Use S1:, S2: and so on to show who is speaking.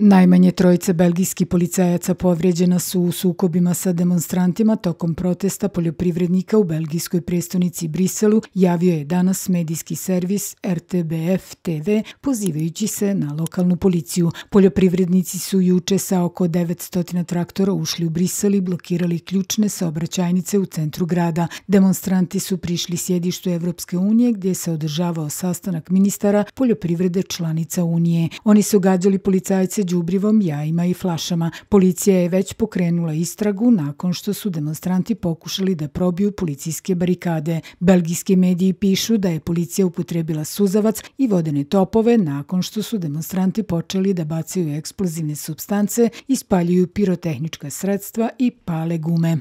S1: Najmanje trojice belgijskih policajaca povrijeđena su u sukobima sa demonstrantima tokom protesta poljoprivrednika u belgijskoj prestonici Briselu, javio je danas medijski servis RTBF TV, pozivajući se na lokalnu policiju. Poljoprivrednici su juče sa oko 900 traktora ušli u Brisel i blokirali ključne saobraćajnice u centru grada. Demonstranti su prišli sjedištu Evropske unije gdje se održavao sastanak ministara poljoprivrede članica Unije. Oni su gađali policajce đubrivom, jajima i flašama. Policija je već pokrenula istragu nakon što su demonstranti pokušali da probiju policijske barikade. Belgijski mediji pišu da je policija upotrebila suzavac i vodene topove nakon što su demonstranti počeli da bacaju eksplozivne substance, ispaljuju pirotehnička sredstva i pale gume.